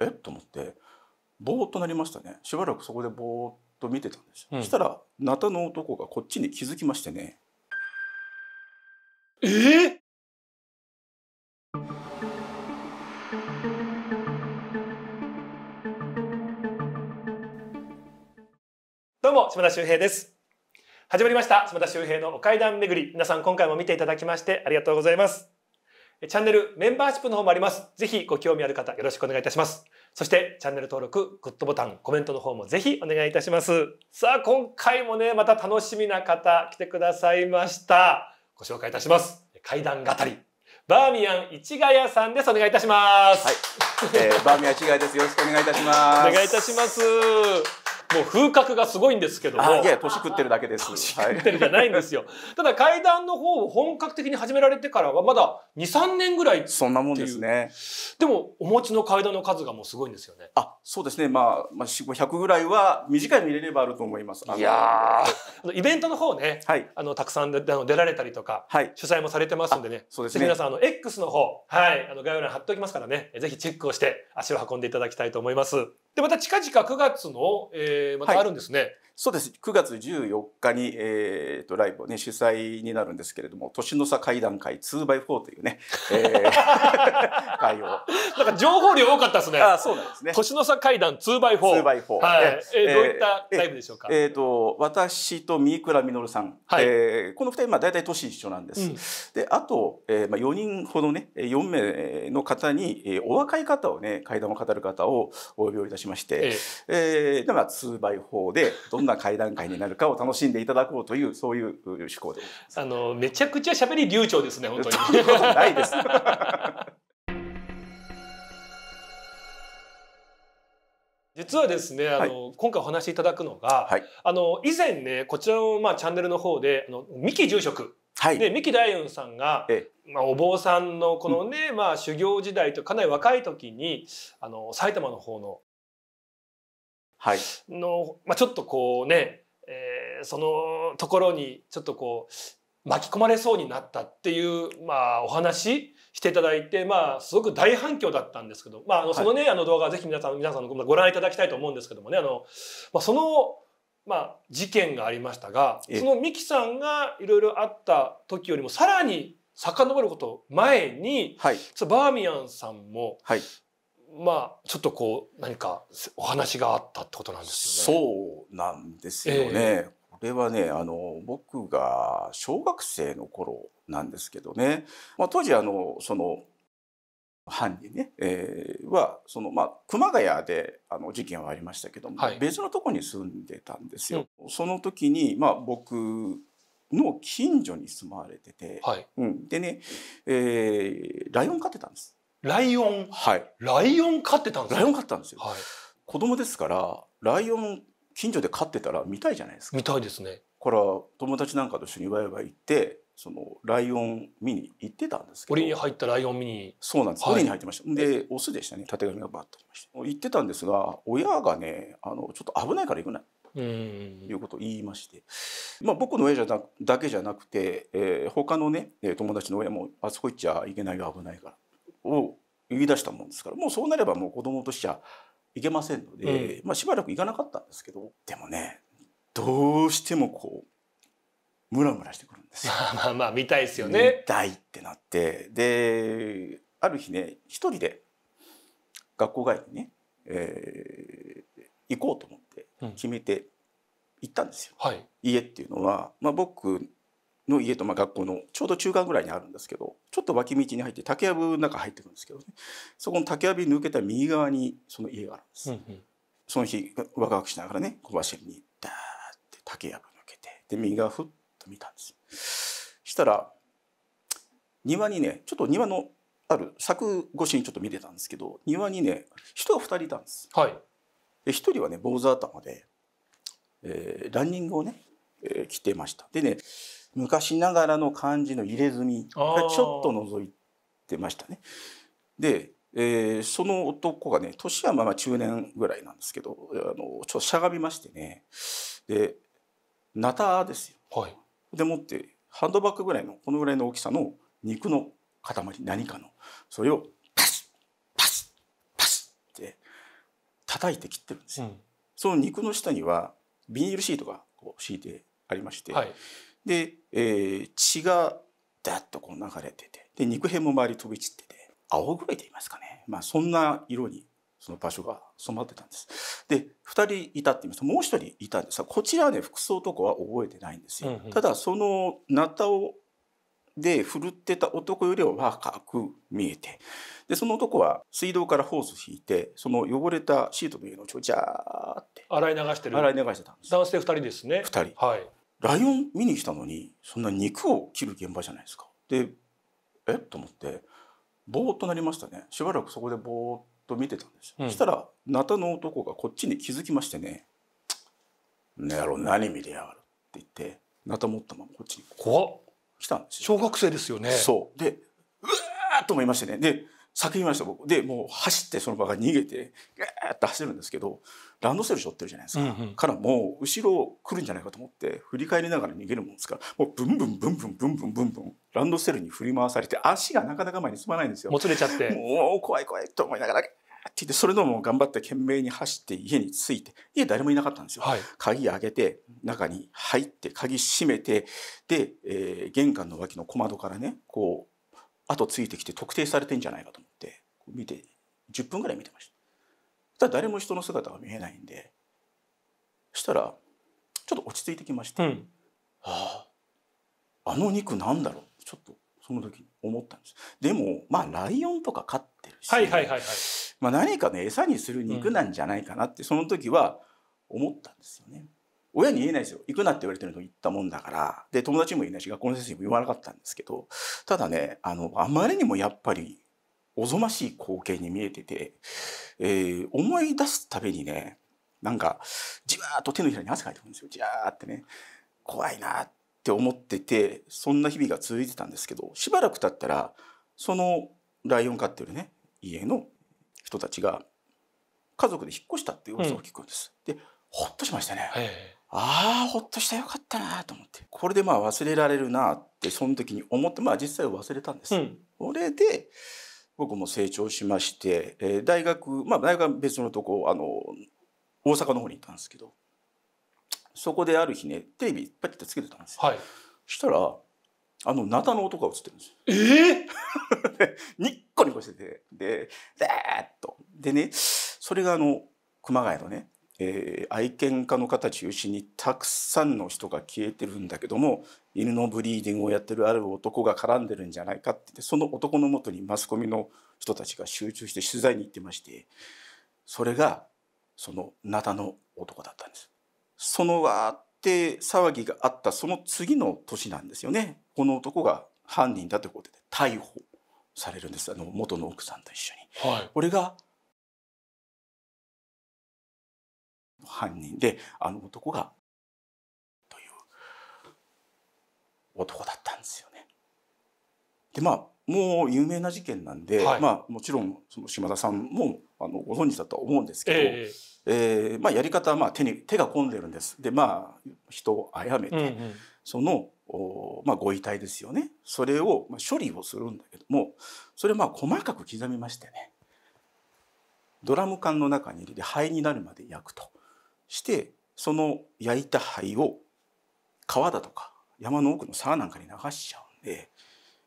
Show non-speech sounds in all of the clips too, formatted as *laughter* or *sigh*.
えっと思ってぼーっとなりましたねしばらくそこでぼーっと見てたんですよ、うん、そしたらナタの男がこっちに気づきましてねえー、どうも島田秀平です始まりました島田秀平のお階段巡り皆さん今回も見ていただきましてありがとうございますチャンネルメンバーシップの方もあります。ぜひご興味ある方よろしくお願いいたします。そしてチャンネル登録、グッドボタン、コメントの方もぜひお願いいたします。さあ今回もね、また楽しみな方来てくださいました。ご紹介いたします。階段語り。バーミヤン市ヶ谷さんです。お願いいたします。はい。えー、バーミヤン市ヶ谷です。よろしくお願いいたします。お願いいたします。もう風格がすごいんですけども。いや年食ってるだけです。年食ってるじゃないんですよ。ただ階段の方を本格的に始められてからはまだ2、3年ぐらいそんなもんですね。でも、お持ちの階段の数がもうすごいんですよね。あ、そうですね。まあ、まあ、500ぐらいは短い見れればあると思います。いやイベントの方ね、はい、あの、たくさんであの出られたりとか、はい、主催もされてますんでね。そうですね。皆さん、あの、X の方、はい、あの、概要欄貼っておきますからね、ぜひチェックをして足を運んでいただきたいと思います。でまた近々9月の、えー、またあるんですね、はいそうです9月14日に、えーと、ライブを、ね、主催になるんですけれども年の差会談会 2x4 というね、えー、*laughs* 会をなんか情報量多かったですねあそうなんですね年の差会談 2x4, 2x4、はい、えー、どういったライブでしょうか、えー、えー、と私と三倉実さん、はい、えー、この2人、まあ、大体年一緒なんです、うん、であと、えーまあ、4人ほどね4名の方に、えー、お若い方をね会談を語る方をお呼びをいたしまして、えーえー、でまあ 2x4 でどんなな会談会になるかを楽しんでいただこうというそういう趣向であのめちゃくちゃ喋り流暢ですね本当に。な *laughs* いです。実はですね、あの、はい、今回お話しいただくのが、はい、あの以前ねこちらのまあチャンネルの方であの三木住職、はい、で三木大雲さんが、ええ、まあお坊さんのこのね、うん、まあ修行時代とかなり若い時にあの埼玉の方のはいのまあ、ちょっとこうね、えー、そのところにちょっとこう巻き込まれそうになったっていう、まあ、お話していただいて、まあ、すごく大反響だったんですけど、まあ、あのそのね、はい、あの動画はぜひ皆さん皆さんご覧いただきたいと思うんですけどもねあの、まあ、そのまあ、事件がありましたがその三木さんがいろいろあった時よりもさらに遡ること前に、はい、バーミヤンさんも、はい、まあ、ちょっとこう何かお話があったってことなんですよね。そうなんですよね。えー、これはねあの僕が小学生の頃なんですけどね、まあ、当時あのその犯人ね、えー、はその、まあ、熊谷であの事件はありましたけども、はい、別のとこに住んでたんですよ。うん、その時に、まあ、僕の近所に住まわれてて、はい、うん、でね、えー、ライオン飼ってたんです。ライオン、はい、ライオン飼ってたんです、ね、ライオン飼ったんですよ、はい、子供ですからライオン近所で飼ってたら見たいじゃないですか見たいですねから友達なんかと一緒にワイワイ行ってそのライオン見に行ってたんですけど檻に入ったライオン見にそうなんです、はい、に入ってましたでオスでしたね縦てがみがバッとありました行ってたんですが親がねあのちょっと危ないから行くなうんいうことを言いまして、まあ、僕の親じゃなだけじゃなくて、えー、他のね友達の親もあそこ行っちゃいけないが危ないからを言い出したもんですからもうそうなればもう子供としちゃいけませんので、うん、まあ、しばらく行かなかったんですけどでもねどうしてもこうムラムラしてくるんですよ。*laughs* まあまあまあ見たいですよね。見たいってなってである日ね一人で学校帰りにね、えー、行こうと思って決めて行ったんですよ。うんはい、家っていうのは、まあ、僕の家とまあ学校のちょうど中間ぐらいにあるんですけどちょっと脇道に入って竹やぶの中入ってくるんですけどねそこの竹やぶ抜けた右側にその家があるんです。うんうん、その日ワクワクしながらね小走りにダーって竹やぶ抜けてで右側ふっと見たんです。したら庭にねちょっと庭のある柵越しにちょっと見てたんですけど庭にね人が2人いたんです。はい、で1人はね坊主頭で、えー、ランニングをね、えー、着てました。でね昔ながらの漢字の入れ墨がちょっと覗いてましたね。で、えー、その男がね年はまあ中年ぐらいなんですけどあのちょっとしゃがみましてねでナタですよ。はい、でもってハンドバッグぐらいのこのぐらいの大きさの肉の塊何かのそれをパスパスパスって叩いて切ってるんですよ。うん、その肉の下にはビニールシートがこう敷いてありまして、はい、で、えー、血がダッとこう流れててで肉片も周り飛び散ってて青黒いと言いますかね、まあ、そんな色にその場所が染まってたんです。で2人いたって言いますともう1人いたんですがこちらはね服装とかは覚えてないんですよ。うんうん、ただそのナタをで振るってた男よりは若く見えてでその男は水道からホース引いてその汚れたシートの上のちょジゃーって洗い流してる洗い流してたんです男性2人ですね2人はいライオン見に来たのにそんな肉を切る現場じゃないですか。でえっと思ってぼーっとなりましたねしばらくそこでぼーっと見てたんですよ、うん、そしたらナタの男がこっちに気づきましてね「ねやろ何見てやがる」って言ってナタ持ったままこっちに来たんですよ小学生ですよねそうでうわーと思いましてねで叫びました僕でもう走ってその場が逃げてガーッと走るんですけどランドセル背負ってるじゃないですか、うんうん、からもう後ろ来るんじゃないかと思って振り返りながら逃げるもんですからもうブンブンブンブンブンブンブンブンランドセルに振り回されて足がなかなか前に進まないんですよ。もつれちゃってもう怖い怖いと思いながらって言ってそれでも頑張って懸命に走って家に着いて家誰もいなかったんですよ、はい、鍵開けて中に入って鍵閉めてで、えー、玄関の脇の小窓からねこう後ついてきて特定されてんじゃないかと思って見て10分ぐらい見てました。ただ誰も人の姿が見えないんでそしたらちょっと落ち着いてきまして、うん、はあ、あの肉なんだろうちょっとその時に思ったんですでもまあライオンとか飼ってるし、ま何かね餌にする肉なんじゃないかなって、その時は思ったんですよね。親に言えないですよ行くなって言われてるのに行ったもんだからで友達もいないし学校の先生にも言わなかったんですけどただねあのあまりにもやっぱりおぞましい光景に見えてて、えー、思い出すたびにねなんかじわーっと手のひらに汗かいてくるんですよじわーってね怖いなって思っててそんな日々が続いてたんですけどしばらく経ったらそのライオン飼ってるね家の人たちが家族で引っ越したっていう噂を聞くんです。うん、でほっとしましたね。ああ、ほっとしたよかったなと思って。これでまあ忘れられるなって、その時に思って、まあ実際忘れたんです。うん、これで、僕も成長しまして、えー、大学、まあ大学は別のとこ、あの、大阪の方に行ったんですけど、そこである日ね、テレビパッてつけてたんですよ。はい、したら、あの、ナタの音が映ってるんですよ。ええー、*laughs* ニッコニコしてて、で、でーっと。でね、それがあの、熊谷のね、えー、愛犬家の方中心にたくさんの人が消えてるんだけども犬のブリーディングをやってるある男が絡んでるんじゃないかってその男のもとにマスコミの人たちが集中して取材に行ってましてそれがその灘の男だったんです。そのわーって騒ぎがあったその次の年なんですよね。この男が犯人だということで逮捕されるんですあの元の奥さんと一緒に。はい、俺が犯人であの男がという男だったんですよね。でまあもう有名な事件なんで、はい、まあ、もちろんその島田さんもあのご存知だとは思うんですけど、えー、えー、まあ、やり方はまあ手に手が込んでるんですでまあ人を殺めて、うんうん、そのお、まあ、ご遺体ですよねそれを、まあ、処理をするんだけどもそれまあ細かく刻みましてねドラム缶の中に入れて灰になるまで焼くとしてその焼いた灰を川だとか山の奥の沢なんかに流しちゃうんで、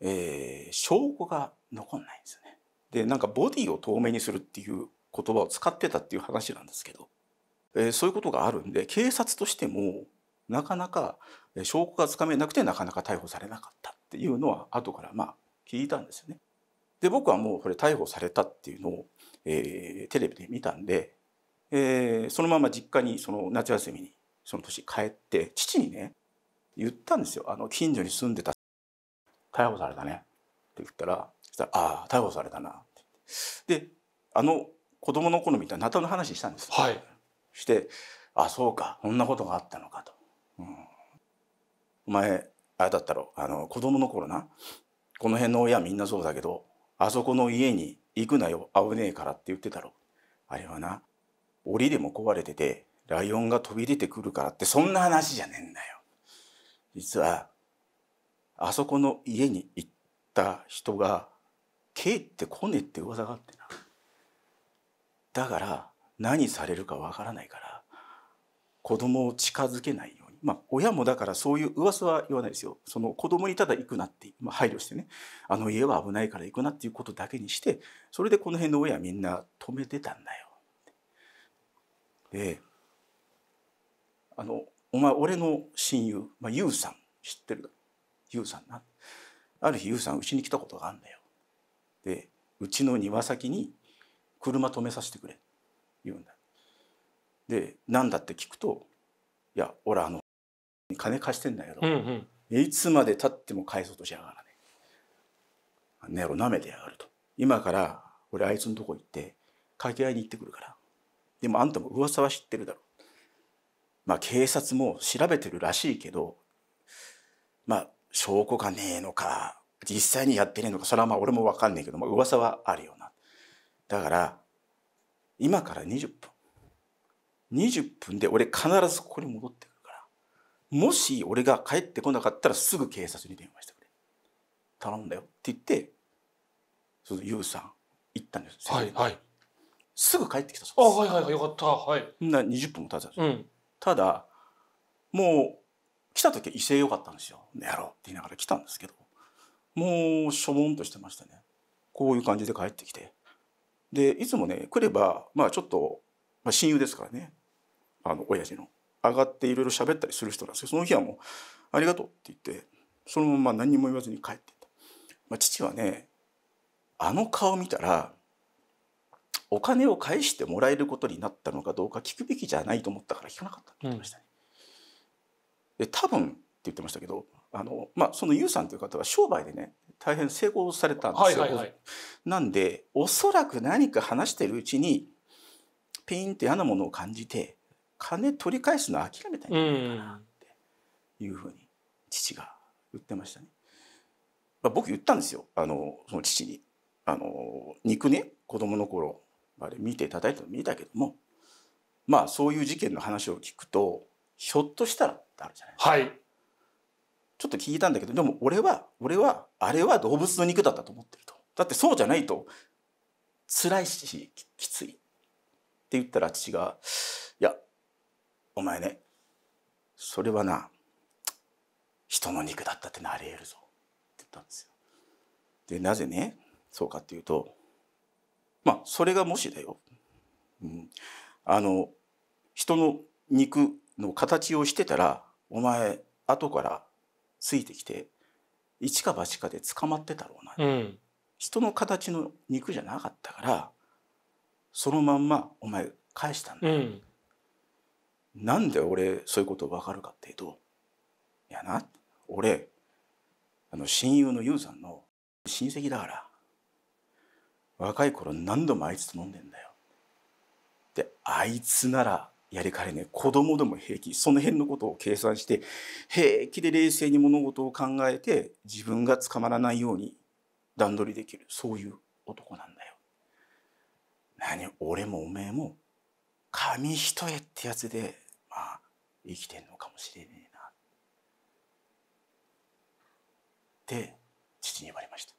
えー、証拠が残んないんですよね。でなんかボディを透明にするっていう言葉を使ってたっていう話なんですけど、えー、そういうことがあるんで警察としてもなかなか証拠がつかめなくてなかなか逮捕されなかったっていうのは後からまあ聞いたんですよね。で僕はもうこれ逮捕されたっていうのを、えー、テレビで見たんでえー、そのまま実家にその夏休みにその年帰って父にね言ったんですよあの近所に住んでた逮捕されたねって言ったらしたら「ああ逮捕されたな」って言ってであの子供の頃みたいなナタの話したんです、はい、して「あそうかこんなことがあったのか」と「うん、お前あれだったろあの子供の頃なこの辺の親みんなそうだけどあそこの家に行くなよ危ねえから」って言ってたろあれはな檻でも壊れてて、ライオンが飛び出てくるからってそんな話じゃねえんだよ。実は、あそこの家に行った人が、帰ってこねって噂があってな。だから、何されるかわからないから、子供を近づけないように。まあ、親もだからそういう噂は言わないですよ。その子供にただ行くなって、まあ、配慮してね、あの家は危ないから行くなっていうことだけにして、それでこの辺の親みんな止めてたんだよ。ええ、あのお前俺の親友、まあ、ユウさん知ってるだろユウさんなある日ユウさんうちに来たことがあるんだよでうちの庭先に車止めさせてくれ言うんだで何だって聞くと「いや俺あの金貸してんだけど、うんうん、いつまでたっても返そうとしやがらねあんなろめてやがると今から俺あいつのとこ行って掛け合いに行ってくるからでもあんたも噂は知ってるだろう。まあ警察も調べてるらしいけど、まあ証拠がねえのか、実際にやってねえのか、それはまあ俺もわかんねえけど、まあ噂はあるよな。だから、今から20分。20分で俺必ずここに戻ってくるから。もし俺が帰ってこなかったらすぐ警察に電話してくれ。頼んだよって言って、そのユさん行ったんですはい、はい。すぐ帰ってきたそうですあはいはいはいよかったはいな20分も経つうんただもう来た時は威勢良かったんですよ「やろう」って言いながら来たんですけどもうしょぼんとしてましたねこういう感じで帰ってきてでいつもね来ればまあちょっと、まあ、親友ですからねあの親父の上がっていろいろ喋ったりする人なんですけどその日はもう「ありがとう」って言ってそのまま何も言わずに帰ってった、まあ、父はねあの顔見たらお金を返してもらえることになったのかどうか聞くべきじゃないと思ったから聞かなかったって言ってましたね。うん、で多分って言ってましたけどあの、まあ、その y o さんという方は商売でね大変成功されたんですよ。はいはいはい、なんでおそらく何か話してるうちにピンって嫌なものを感じて金取り返すのは諦めたんじゃないかなっていうふうに父が言ってましたね。まあ、僕言ったんですよあのその父にあの肉ね子供の頃あれ見て叩いたの見たけどもまあそういう事件の話を聞くとひょっとしたらってあるじゃないですか。はいちょっと聞いたんだけどでも俺は俺はあれは動物の肉だったと思ってるとだってそうじゃないと辛いしきついって言ったら父が「いやお前ねそれはな人の肉だったってなり得るぞ」って言ったんですよ。でなぜねそうかっていうとまあそれがもしだよ、うん、あの人の肉の形をしてたらお前後からついてきて一か八かで捕まってたろうな、うん、人の形の肉じゃなかったからそのまんまお前返したんだ、うん、なんで俺そういうこと分かるかっていうといやな俺あの親友のユウさんの親戚だから若い頃何度もあいつと飲んでんだよ。であいつならやりかねね子供でも平気その辺のことを計算して平気で冷静に物事を考えて自分が捕まらないように段取りできるそういう男なんだよ。何俺もおめえも紙一重ってやつでまあ生きてんのかもしれねえな。って父に言われました。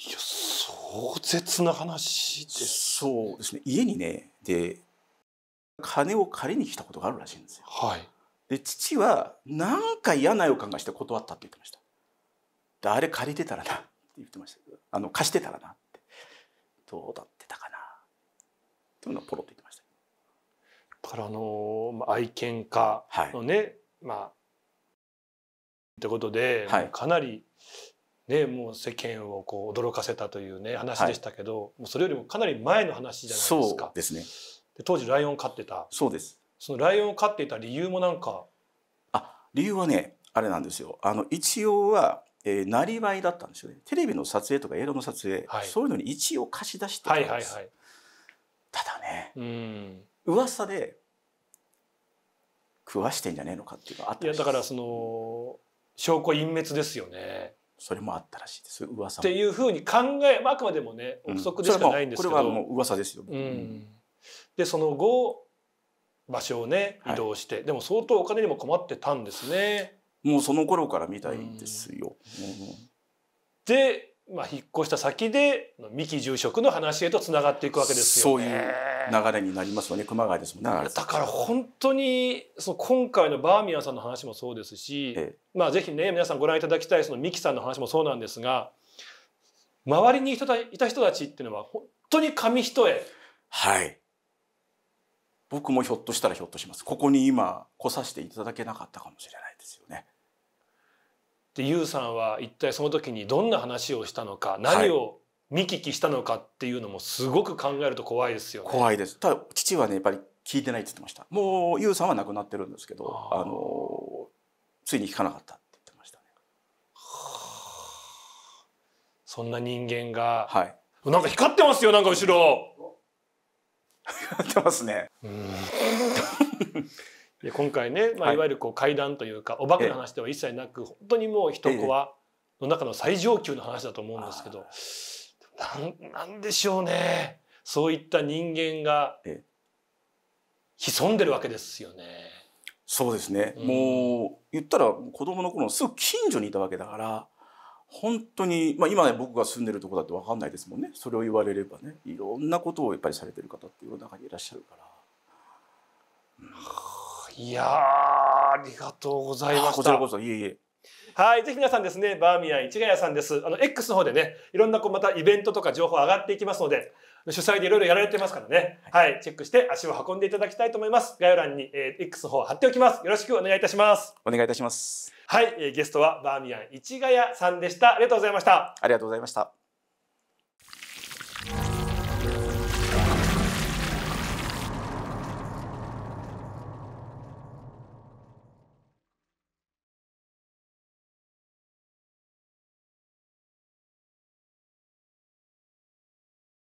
いや、壮絶な話です。そうですね。家にね、で、金を借りに来たことがあるらしいんですよ。はい。で、父は、なんか嫌な予感がして断ったって言ってました。あれ借りてたらなって言ってましたけど、あの、貸してたらなって。どうだってたかな。ていうのをポロって言ってました。からあの、愛犬家のね、はい、まあ、ってことで、はい、かなりね、もう世間をこう驚かせたというね話でしたけど、はい、もうそれよりもかなり前の話じゃないですか。ですね。で当時ライオン飼ってた。そうです。そのライオンを飼っていた理由もなんか。あ、理由はね、あれなんですよ。あの一応は。えなりわいだったんですよねテレビの撮影とか映画の撮影、はい、そういうのに一応貸し出してたんです、はいはいはい、ただねうん噂で食わしてんじゃねえのかっていうのがあったいやだからその証拠隠滅ですよねそれもあったらしいです噂っていうふうに考えあくまでもね憶測でしかないんですけど、うん、これはもう噂ですよ、うん、でその後場所をね移動して、はい、でも相当お金にも困ってたんですねもうその頃から見たいですよ、うん、でまあ、引っ越した先で三木住職の話へとつながっていくわけですよね。そういう流れになりますよね熊谷ですもんね。だから本当にその今回のバーミヤンさんの話もそうですし、まあ、ぜひね皆さんご覧いただきたいその三木さんの話もそうなんですが周りに人たいた人たちっていうのは本当に紙一重。はい僕もひょっとしたらひょっとします。ここに今来させていただけなかったかもしれないですよね。で y o さんは一体その時にどんな話をしたのか何を見聞きしたのかっていうのもすごく考えると怖いですよね。怖いですただ父はねやっぱり聞いてないって言ってましたもう y o さんは亡くなってるんですけどあのついに聞かなかったって言ってましたね。そんな人間が、はい、なんか光ってますよなんか後ろ。*laughs* 光ってますね。*laughs* で今回ね、まあ、いわゆるこう怪談というか、はい、お化けの話では一切なく、本当にもう人コアの中の最上級の話だと思うんですけど、えなんでしょうねそういった人間が潜んでるわけですよね。そうですね、うん、もう言ったら子供の頃すぐ近所にいたわけだから本当に、まあ、今ね僕が住んでるとこだって分かんないですもんねそれを言われればねいろんなことをやっぱりされてる方っていう中にいらっしゃるから。うんいやありがとうございましこちらこそいえいえ。はい。ぜひ皆さんですね、バーミヤン市ヶ谷さんです。あの、X の方でね、いろんなこう、またイベントとか情報上がっていきますので、主催でいろいろやられてますからね、はい、はい、チェックして足を運んでいただきたいと思います。概要欄に、えー、X の方貼っておきます。よろしくお願いいたします。お願いいたします。はい、えー、ゲストはバーミヤン市ヶ谷さんでした。ありがとうございました。ありがとうございました。